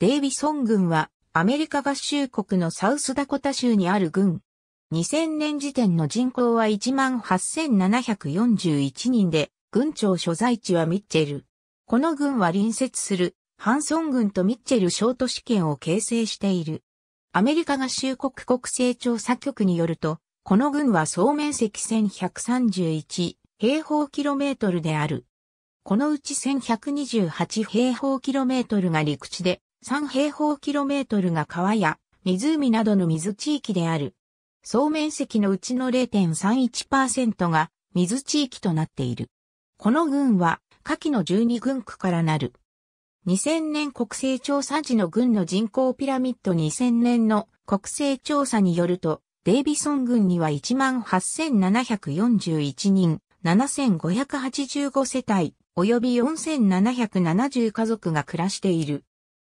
デイビソン軍はアメリカ合衆国のサウスダコタ州にある軍。2000年時点の人口は18,741人で、軍庁所在地はミッチェル。この軍は隣接するハンソン軍とミッチェル小都市圏を形成している。アメリカ合衆国国勢調査局によると、この軍は総面積1131平方キロメートルである。このうち1128平方キロメートルが陸地で、3平方キロメートルが川や湖などの水地域である。総面積のうちの0.31%が水地域となっている。この群は下記の12群区からなる。2000年国勢調査時の群の人口ピラミッド2000年の国勢調査によると、デイビソン群には18,741人、7,585世帯、及び4,770家族が暮らしている。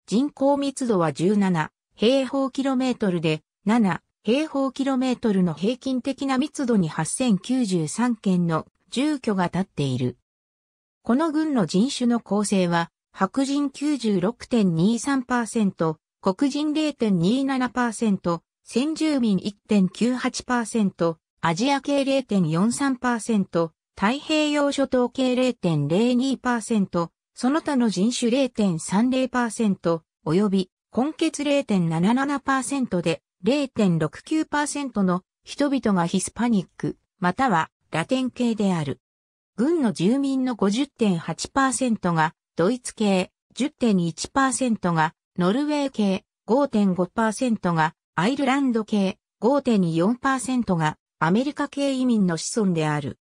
人口密度は17平方キロメートルで、7平方キロメートルの平均的な密度に8093件の住居が建っている。この群の人種の構成は、白人96.23%、黒人0.27%、先住民1.98%、アジア系0.43%、太平洋諸島系0.02%、その他の人種0.30%及び根血0.77%で0.69%の人々がヒスパニック、またはラテン系である。軍の住民の50.8%がドイツ系、10.1%がノルウェー系、5.5%がアイルランド系、5.4%がアメリカ系移民の子孫である。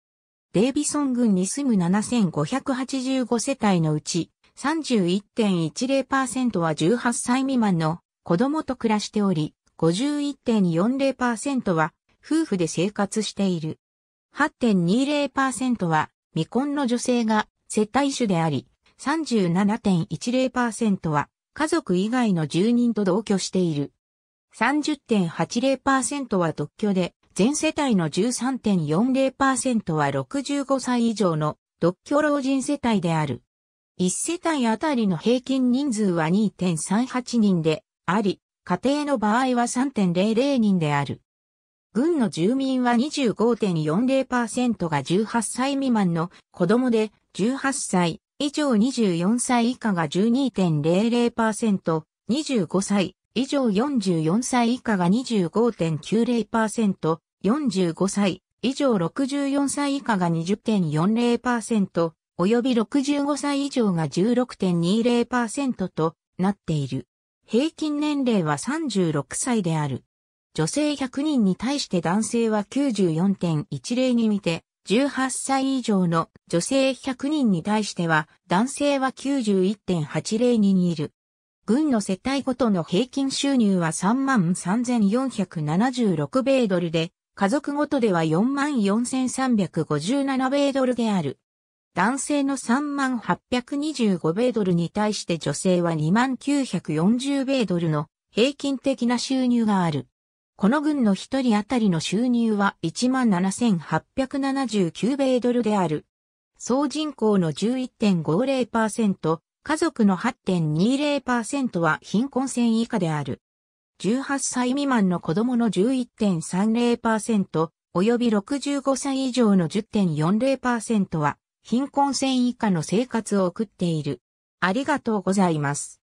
デイビソン郡に住む7585世帯のうち、31.10%は18歳未満の子供と暮らしており、51.40%は夫婦で生活している。8.20%は未婚の女性が接待主であり、37.10%は家族以外の住人と同居している。30.80%は独居で、全世帯の13.40%は65歳以上の独居老人世帯である。1世帯あたりの平均人数は2.38人であり、家庭の場合は3.00人である。軍の住民は25.40%が18歳未満の子供で、18歳以上24歳以下が12.00%、25歳以上44歳以下が25.90%、45歳以上64歳以下が20.40%、及び65歳以上が16.20%となっている。平均年齢は36歳である。女性100人に対して男性は94.10に見て、18歳以上の女性100人に対しては男性は91.80にいる。軍の世帯ごとの平均収入は33,476米ドルで、家族ごとでは44,357米ドルである。男性の38,825米ドルに対して女性は2 9 4 0米ドルの平均的な収入がある。この軍の一人当たりの収入は17,879米ドルである。総人口の11.50%、家族の8.20%は貧困線以下である。18歳未満の子供の11.30%、及び65歳以上の10.40%は、貧困線以下の生活を送っている。ありがとうございます。